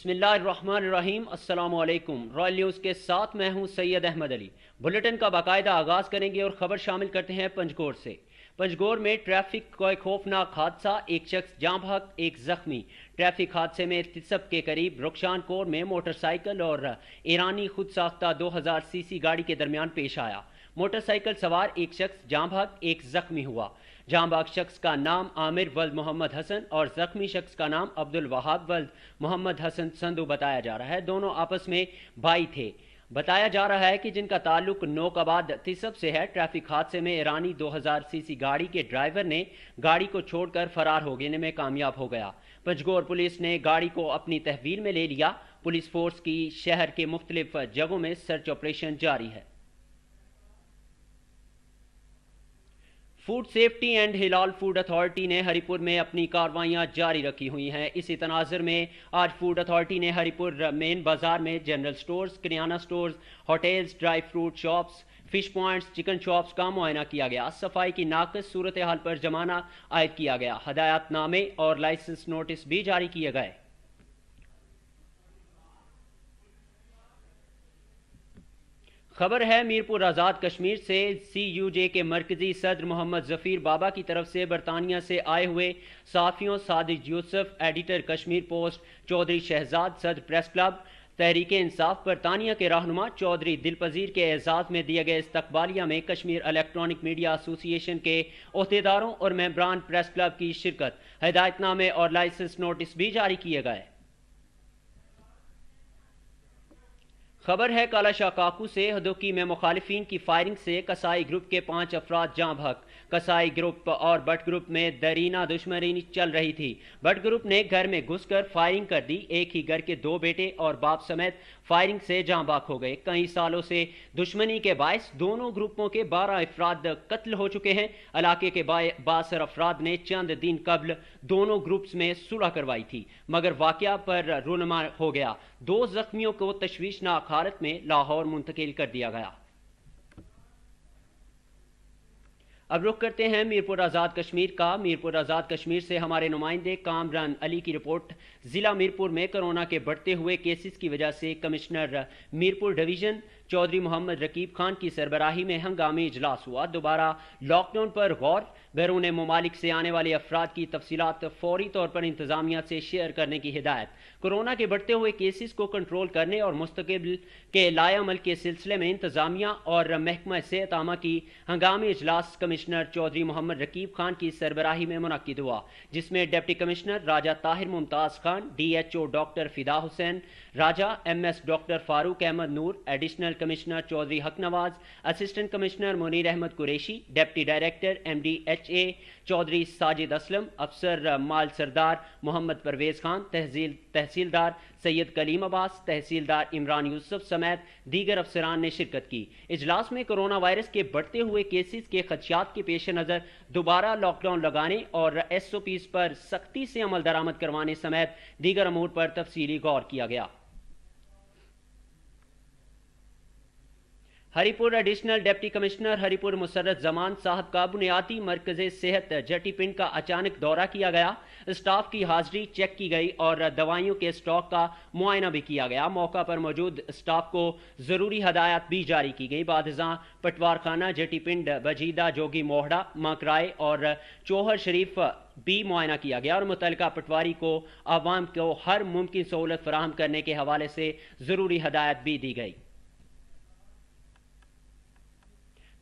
बसमीम् अल्लाम royal news के साथ मैं हूं सैयद अहमद अली बुलेटिन का बाकायदा आगाज़ करेंगे और ख़बर शामिल करते हैं पंजगोर से पंजगोर में ट्रैफिक का खौफनाक हादसा एक शख्स जाँ भाग एक जख्मी ट्रैफिक हादसे में तिसप के करीब रुखशान कोर में मोटरसाइकिल और ईरानी खुद साख्ता दो हज़ार सी गाड़ी के दरमियान पेश आया मोटरसाइकिल सवार एक शख्स जाँ भाग एक जख्मी हुआ जामबाग शख्स का नाम आमिर वल्द मोहम्मद हसन और जख्मी शख्स का नाम अब्दुल वहाब वल्द मोहम्मद हसन संधु बताया जा रहा है दोनों आपस में भाई थे बताया जा रहा है कि जिनका ताल्लुक नोकाबाद तिसब से है ट्रैफिक हादसे में ईरानी 2000 सीसी गाड़ी के ड्राइवर ने गाड़ी को छोड़कर फरार हो गने में कामयाब हो गया पंचगोर पुलिस ने गाड़ी को अपनी तहवील में ले लिया पुलिस फोर्स की शहर के मुख्तलिफ जगहों में सर्च ऑपरेशन जारी है फूड सेफ्टी एंड हिलाल फूड अथॉरिटी ने हरिपुर में अपनी कार्रवाइयां जारी रखी हुई हैं इसी तनाजर में आज फूड अथॉरिटी ने हरिपुर मेन बाजार में जनरल स्टोर्स किरियाना stores hotels dry fruit shops fish points chicken shops का मुआयना किया गया सफाई की नाकस सूरत हाल पर जमाना आयद किया गया हदायतनामे और लाइसेंस नोटिस भी जारी किए गए खबर है मीरपुर आज़ाद कश्मीर से सी यू जे के मरकजी सदर मोहम्मद ज़फ़ीर बाबा की तरफ से बरतानिया से आए हुए साफ़ियों सादिक यूसफ एडिटर कश्मीर पोस्ट चौधरी शहजाद सदर प्रेस क्लब तहरीक इंसाफ बरतानिया के रहनुमा चौधरी दिलपजीर के एजाज़ में दिए गए इस्तबालिया में कश्मीर इलेक्ट्रॉनिक मीडिया एसोसिएशन के अहदेदारों और मेम्बरान प्रेस क्लब की शिरकत हदायतनामे और लाइसेंस नोटिस भी जारी किए गए खबर है काला शाकाकू से हदोकी में मुखालफी की फायरिंग से कसाई ग्रुप के पांच अफराद जाँ भक कसाई ग्रुप और बट ग्रुप में दरीना दुश्मनी चल रही थी बट ग्रुप ने घर में घुसकर फायरिंग कर दी एक ही घर के दो बेटे और बाप समेत फायरिंग से जहां बाक हो गए कई सालों से दुश्मनी के बायस दोनों ग्रुपों के बारह अफराद कत्ल हो चुके हैं इलाके के बासर अफराद ने चंद दिन कबल दोनों ग्रुप्स में सुलह करवाई थी मगर वाकया पर रोनमा हो गया दो जख्मियों को तशवीशनाक हालत में लाहौर मुंतकिल कर दिया गया अब रुक करते हैं मीरपुर आज़ाद कश्मीर का मीरपुर आज़ाद कश्मीर से हमारे नुमाइंदे कामरान अली की रिपोर्ट ज़िला मीरपुर में कोरोना के बढ़ते हुए केसेस की वजह से कमिश्नर मीरपुर डिवीज़न चौधरी मोहम्मद रकीब खान की सरबराही में हंगामी इजलास हुआ दोबारा लॉकडाउन पर गौर बैरून ममालिक से आने वाले अफराद की तफसीत फौरी तौर पर इंतजामिया से शेयर करने की हिदायत कोरोना के बढ़ते हुए केसेस को कंट्रोल करने और मुस्तबिल के लायामल के सिलसिले में इंतजामिया और महकमा सेहत आमा की हंगामी इजलास कमिश्नर चौधरी मोहम्मद रकीब खान की सरबराही में मुनद हुआ जिसमें deputy commissioner Raja Tahir Mumtaz Khan D H O doctor Fida Hussain Raja M S doctor Farooq Ahmad Noor additional commissioner Chaudhry Haqnawaz assistant commissioner Munir Ahmad Qureshi deputy director M D H H A Chaudhry Sajid Aslam अफसर माल सरदार मोहम्मद परवेज़ खान तहसील तहसीलदार सैयद कलीम अब्बास तहसीलदार इमरान यूसुफ समेत दीगर अफसरान ने शिरकत की इजलास में कोरोना वायरस के बढ़ते हुए केसेस के खदशात के पेश नज़र दोबारा लॉकडाउन लगाने और एस ओ पीज पर सख्ती से अमल दरामद करवाने समेत दीगर अमूर पर तफसीली गौर किया गया Haripur additional deputy commissioner Haripur Musarrat Zaman साहब का बुनियादी मरकज सेहत जटी पिंड का अचानक दौरा किया गया स्टाफ की हाजिरी चेक की गई और दवाइयों के स्टॉक का मुआयना भी किया गया मौका पर मौजूद स्टाफ को जरूरी हदायत भी जारी की गई बादजा पटवारखाना जटी पिंड बजीदा जोगी मोहड़ा माकराय और चोहर शरीफ भी मुआयना किया गया और मुतल पटवारी को आवाम को हर मुमकिन सहूलत फराहम करने के हवाले से ज़रूरी हदायत भी दी गई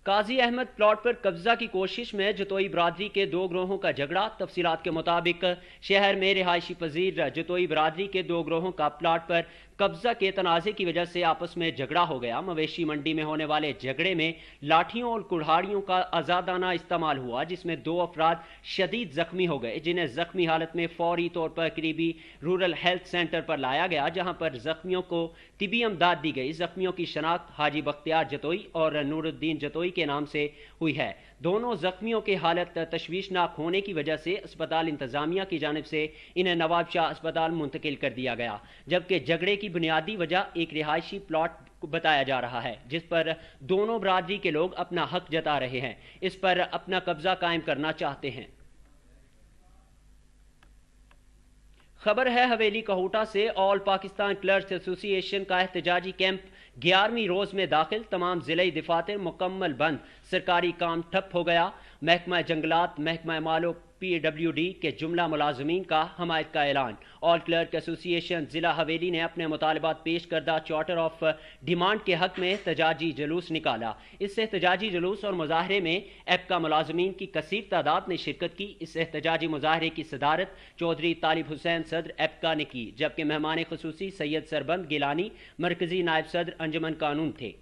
काजी अहमद प्लॉट पर कब्जा की कोशिश में जतोई बरादरी के दो ग्रोहों का झगड़ा तफसीत के मुताबिक शहर में रिहायशी पजीर जतोई बरादरी के दो ग्रोहों का प्लाट पर कब्जा के तनाज़े की वजह से आपस में झगड़ा हो गया मवेशी मंडी में होने वाले झगड़े में लाठियों और कुल्हाड़ियों का आज़ादाना इस्तेमाल हुआ जिसमें दो अफराद शदीद ज़ख्मी हो गए जिन्हें ज़ख्मी हालत में फौरी तौर पर करीबी रूरल हेल्थ सेंटर पर लाया गया जहां पर ज़ख्मियों को तिबी अमदाद दी गई जख्मियों की शनाख्त हाजी बख्तियार जतोई और नूरुद्दीन जतोई के नाम से हुई है दोनों जख्मियों की हालत तशवीशनाक होने की वजह से अस्पताल इंतजामिया की जानब से इन्हें नवाबशाह अस्पताल मुंतकिल कर दिया गया जबकि झगड़े की बुनियादी वजह एक रिहायशी प्लाट बताया जा रहा है जिस पर दोनों बरदरी के लोग अपना हक जता रहे हैं इस पर अपना कब्जा कायम करना चाहते हैं खबर है हवेली कहूटा से ऑल पाकिस्तान क्लर्स एसोसिएशन का एहतजाजी कैंप ग्यारहवीं रोज में दाखिल तमाम जिले दफातर मुकम्मल बंद सरकारी काम ठप हो गया महकमा जंगलात महकमा मालो पीडब्ल्यूडी के जुमला मुलाजमीन का हमायत का ऐलान ऑल क्लर्क एसोसिएशन ज़िला हवेली ने अपने मुतालबात पेश करदा चार्टर ऑफ डिमांड के हक में तजाजी जलूस निकाला इससे एहतजाजी जलूस और मुजाहरे में एपका मुलाजमीन की कसर तादाद ने शिरकत की इस एहतजाजी मुजाहरे की सदारत चौधरी तालिब हुसैन सदर एपका ने की जबकि मेहमान खसूसी सैयद सरबंद गिलानी मरकजी नायब सदर अंजमन कानून थे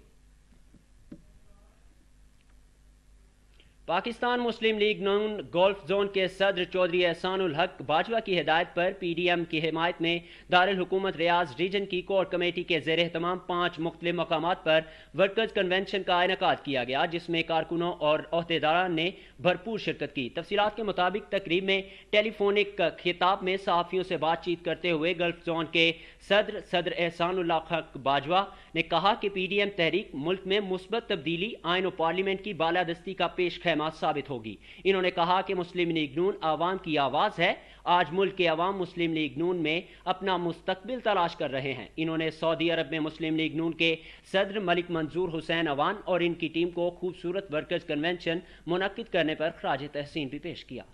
Pakistan Muslim League Noon gulf zone के सदर चौधरी एहसानुल हक बाजवा की हिदायत पर पी डी एम की हिमायत में दारकूमत रियाज रीजन की कोर कमेटी के जेर तमाम पाँच मुख्तलि मकाम पर वर्कर्स कन्वेंशन का इनका किया गया जिसमें कारकुनों और अहदेदारान ने भरपूर शिरकत की तफसीत के मुताबिक तकरीब में टेलीफोनिक खिताब में सहाफ़ियों से बातचीत करते हुए गल्फ जोन के सदर सदर एहसानुल्ला खक बाजवा ने कहा कि पीडीएम तहरीक मुल्क में मुस्बत तब्दीली आयन और पार्लियामेंट की बालादस्ती का पेश खैमा साबित होगी इन्होंने कहा कि मुस्लिम लीग नून आवाम की आवाज़ है आज मुल्क के अवाम मुस्लिम लीग नून में अपना मुस्तबिल तलाश कर रहे हैं इन्होंने सऊदी अरब में मुस्लिम लीग नून के सदर मलिक मंजूर हुसैन अवान और इनकी टीम को खूबसूरत वर्कर्स कन्वेंशन मुनद करने पर खराज तहसीन भी पेश किया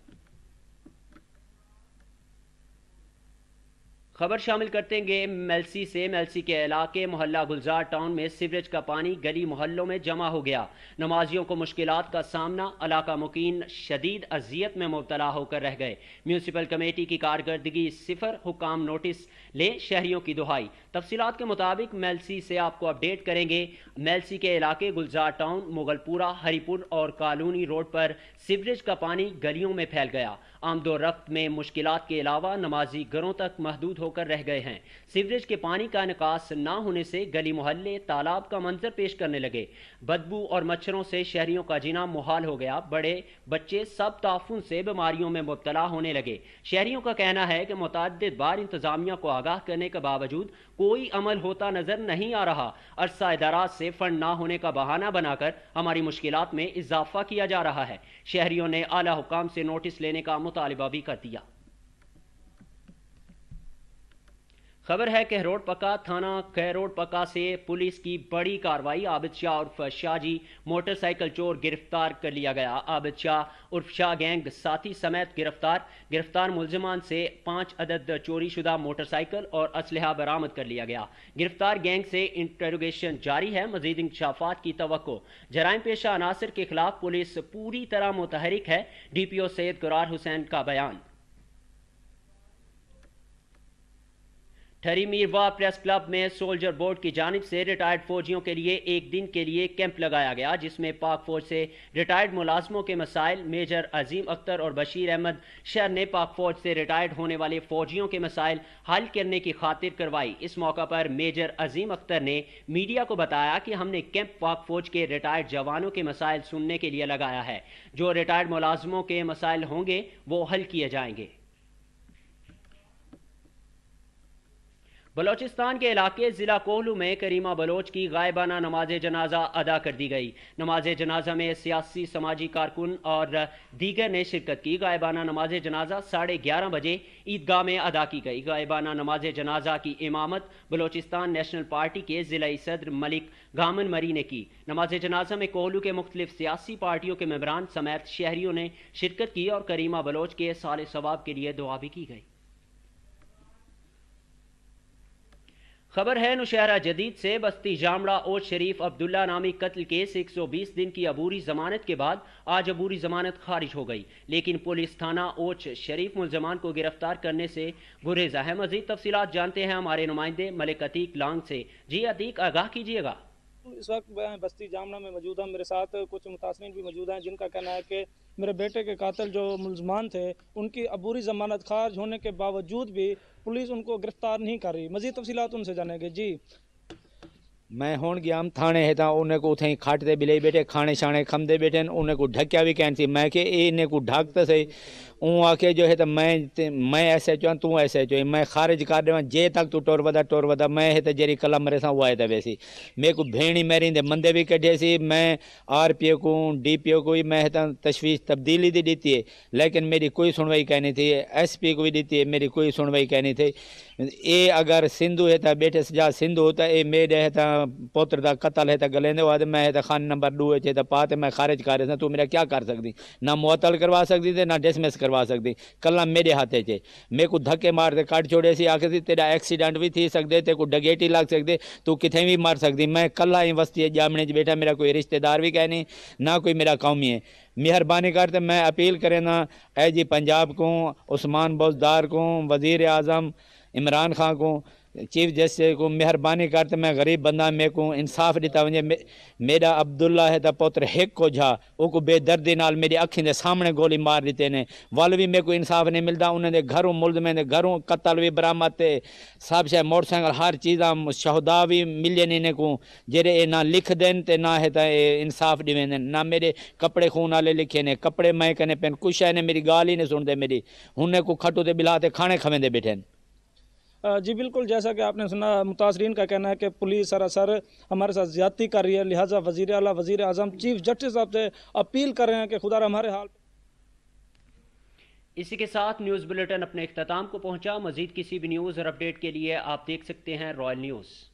खबर शामिल करते हैं मेलसी से मेलसी के इलाके मोहल्ला गुलजार टाउन में सीवरेज का पानी गली मोहल्लों में जमा हो गया नमाजियों को मुश्किल का सामना इलाका मुकीन शदीद अजियत में मुबतला होकर रह गए म्यूनसिपल कमेटी की कारकर्दगी सिफर हुकाम नोटिस ले शहरियों की दुहाई तफसीत के मुताबिक मेलसी से आपको अपडेट करेंगे मेलसी के इलाके गुलजार टाउन मुगलपुरा हरिपुर और कॉलोनी रोड पर सीवरेज का पानी गलियों में फैल गया आमदो रफ्त में मुश्किल के अलावा नमाजी घरों तक महदूद होकर रह गए हैं सीवरेज के पानी का निकास न होने से गली मोहल्ले तालाब का मंजर पेश करने लगे बदबू और मच्छरों से शहरियों का जीना मुहाल हो गया बड़े बच्चे सब ताफुन से बीमारियों में मुबतला होने लगे शहरियों का कहना है कि मुतद बार इंतजामिया को आगाह करने के बावजूद कोई अमल होता नजर नहीं आ रहा अरसा इदारा से फंड ना होने का बहाना बनाकर हमारी मुश्किल में इजाफा किया जा रहा है शहरियों ने आला हुकाम से नोटिस लेने का मुतालबा भी कर दिया खबर है कहरोट पका थाना कहरोट पका से पुलिस की बड़ी कार्रवाई आबिद शाह उर्फ शाह जी मोटरसाइकिल चोर गिरफ्तार कर लिया गया आबिद शाह उर्फ शाह गैंग साथी समेत गिरफ्तार गिरफ्तार मुलजमान से पांच अदद चोरीशुदा मोटरसाइकिल और असलहा बरामद कर लिया गया गिरफ्तार गैंग से इंटरोगेशन जारी है मजीद इंकशाफात की तो जराइम पेशा अनासर के खिलाफ पुलिस पूरी तरह मुतहरिक है डी पी ओ सैद करार हुसैन का बयान ठरी मीरवा प्रेस क्लब में सोल्जर बोर्ड की जानब से रिटायर्ड फौजियों के लिए एक दिन के लिए कैंप लगाया गया जिसमें पाक फौज से रिटायर्ड मुलाजमों के मसाइल मेजर अजीम अख्तर और बशीर अहमद शहर ने पाक फौज से रिटायर्ड होने वाले फौजियों के मसाइल हल करने की खातिर करवाई इस मौका पर मेजर अजीम अख्तर ने मीडिया को बताया कि हमने कैंप पाक फौज के रिटायर्ड जवानों के मसाइल सुनने के लिए लगाया है जो रिटायर्ड मुलाजमों के मसाइल होंगे वो हल किए जाएंगे बलोचिस्तान के इलाके ज़िला कोहलू में करीमा बलोच की गायबाना नमाज जनाजा अदा कर दी गई नमाज जनाजा में सियासी समाजी कारकुन और दीगर ने शिरकत की गायबाना नमाज जनाजा साढ़े ग्यारह बजे ईदगाह में अदा की गई गायबाना नमाज जनाजा की इमामत बलोचिस्तान नेशनल पार्टी के ज़िलाई सदर मलिक गामन मरी ने की नमाज जनाजा में कोहलू के मुख्तलिफ सियासी पार्टियों के मबरान समेत शहरीों ने शिरकत की और करीमा बलोच के साल सवाब के लिए दुआ भी की गई खबर है नुशहरा जदीद से बस्ती जामड़ा और शरीफ अब्दुल्ला नामी कत्ल के 120 दिन की अबूरी जमानत के बाद आज अबूरी जमानत खारिज हो गई लेकिन पुलिस थाना ओच शरीफ मुलजमान को गिरफ्तार करने से गुरेजा है मजीद तफसी जानते हैं हमारे नुमाइंदे मलिक अतीक लांग से जी अतीक आगाह कीजिएगा इस वक्त बस्ती जामना में मौजूद हूँ मेरे साथ कुछ मुतासरीन भी मौजूद हैं जिनका कहना है कि मेरे बेटे के कातल जो मुलजमान थे उनकी अबूरी जमानत खारज होने के बावजूद भी पुलिस उनको गिरफ्तार नहीं कर रही मजीद तफसी उनसे जानेंगे जी मैं हूँ गया हम थाने हेता उन्हें को उतें खाटते बिले बैठे खाने शाने खमदे बैठे उन्हें को ढकिया भी कहन सी मैं कि इन्हें को ढक सही ऊँ आखे जो है तो मैं मैं ऐसे चो तू एस एच ओ मैं खारिज कर देवा जे तक तू टोर वा टोर वा मैं है तो जेरी कलम मेरे सा हुआ है तो वैसी मेरे को भेणी मेरी दे मंदे भी कटे सी मैं आर पी ओ को डी पी ओ को भी मैं तो तशवीश तब्दीली दी दीती है लेकिन मेरी कोई सुनवाई कहनी थी एस पी को भी दीती है मेरी कोई सुनवाई कहनी थी ये अगर सिंधु है तो बेटे सजा सिंधु तो ये मेरे है तो पोत्र का कतल है तो गले हुआ तो मैं तो खान नंबर डू है तो पा तो मैं खारिज कर तू मेरा क्या कर सकती ना मुअतल करवा सकती थे ना डिसमिस करवा करवा सकती कला मेरे हाथे से मैं को धक्के मारते कट छोड़े से आखिर तेरा एक्सीडेंट भी थी सकते तेरे को डगेटी लग सकते तू कितें भी मर सकती मैं कला ही वस्ती जामने बैठा मेरा कोई रिश्तेदार भी कह नहीं ना कोई मेरा कौमी है मेहरबानी करते मैं अपील करें ना ए जी पंजाब को उस्मान बोजदार को वजीर अजम इमरान खां को चीफ जस्टिस को मेहरबानी करते मैं गरीब बंदा मे को इंसाफ दिता वे मेरा अब्दुल्ला है पुत्र एक को झा को बेदर्दी नाल मेरी अखी के सामने गोली मार दीते ने वल भी मेरे को इंसाफ नहीं मिलता उन्होंने घरों मुलजमें घरों कतल भी बरामद ते सब शायद मोटरसाइकिल हर चीज़ा शहदा भी मिले ने इन्हें को जेरे ये ना लिख देन ते ना है ये इंसाफ दिवे ना मेरे कपड़े खून आए लिखे ने कपड़े मैं कने पेन कुछ है ने मेरी गाल ही नहीं सुनते मेरी उन्हें को खटू तो बिलाते खाने खवेंदे बैठे जी बिल्कुल जैसा कि आपने सुना मुतासरीन का कहना है कि पुलिस सरासर हमारे साथ ज्यादती कर रही है लिहाजा वजी अला वजी अजम चीफ जस्टिस साहब से अपील कर रहे हैं कि खुदा हमारे हाल इसी के साथ न्यूज़ बुलेटिन अपने अख्ताम को पहुंचा मजीद किसी भी न्यूज़ और अपडेट के लिए आप देख सकते हैं रॉयल न्यूज़